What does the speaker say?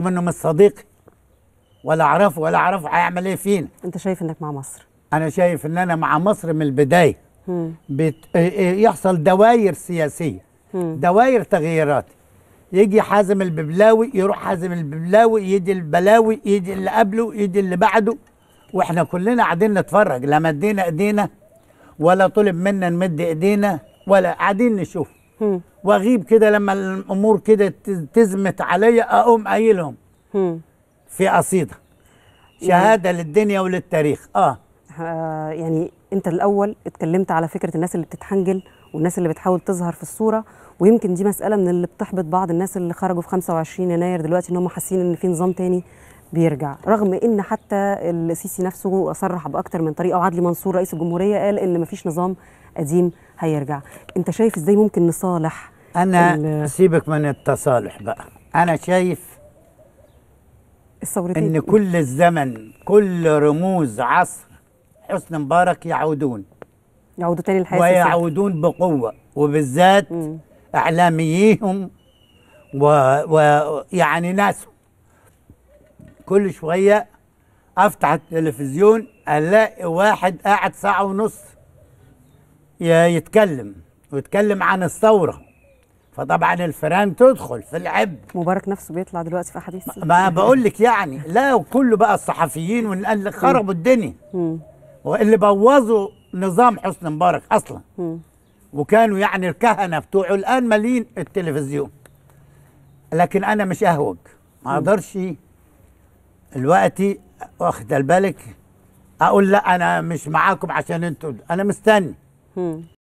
منه مش صديقي ولا اعرفه ولا اعرفه هيعمل ايه فينا انت شايف انك مع مصر انا شايف ان انا مع مصر من البدايه بت... إيه، إيه، يحصل دواير سياسيه مم. دواير تغييرات يجي حازم الببلاوي يروح حازم الببلاوي يجي البلاوي يجي اللي قبله يجي اللي بعده واحنا كلنا قاعدين نتفرج لا مدينا ايدينا ولا طلب منا نمد ايدينا ولا قاعدين نشوف مم. واغيب كده لما الامور كده تزمت عليا اقوم قايلهم في قصيده يعني شهاده يعني للدنيا وللتاريخ اه يعني انت الاول اتكلمت على فكره الناس اللي بتتحنجل والناس اللي بتحاول تظهر في الصوره ويمكن دي مساله من اللي بتحبط بعض الناس اللي خرجوا في 25 يناير دلوقتي ان هم حاسين ان في نظام تاني بيرجع رغم ان حتى السيسي نفسه صرح باكتر من طريقه وعدلي منصور رئيس الجمهوريه قال ان مفيش نظام قديم هيرجع انت شايف ازاي ممكن نصالح انا سيبك من التصالح بقى انا شايف الثورتين ان كل الزمن كل رموز عصر حسن مبارك يعودون يعودوا تاني الحياه ويعودون بقوه وبالذات مم. اعلاميهم ويعني و... يعني ناسهم كل شويه افتح التلفزيون الاقي واحد قاعد ساعه ونص يتكلم ويتكلم عن الثوره فطبعا الفيران تدخل في العب مبارك نفسه بيطلع دلوقتي في احاديث ما بقول لك يعني لا وكله بقى الصحفيين واللي خربوا الدنيا واللي بوظوا نظام حسني مبارك اصلا م. وكانوا يعني الكهنه بتوعه الان مالين التلفزيون لكن انا مش اهوج ما اقدرش الوقت واخد بالك اقول لا انا مش معاكم عشان انتوا انا مستني م.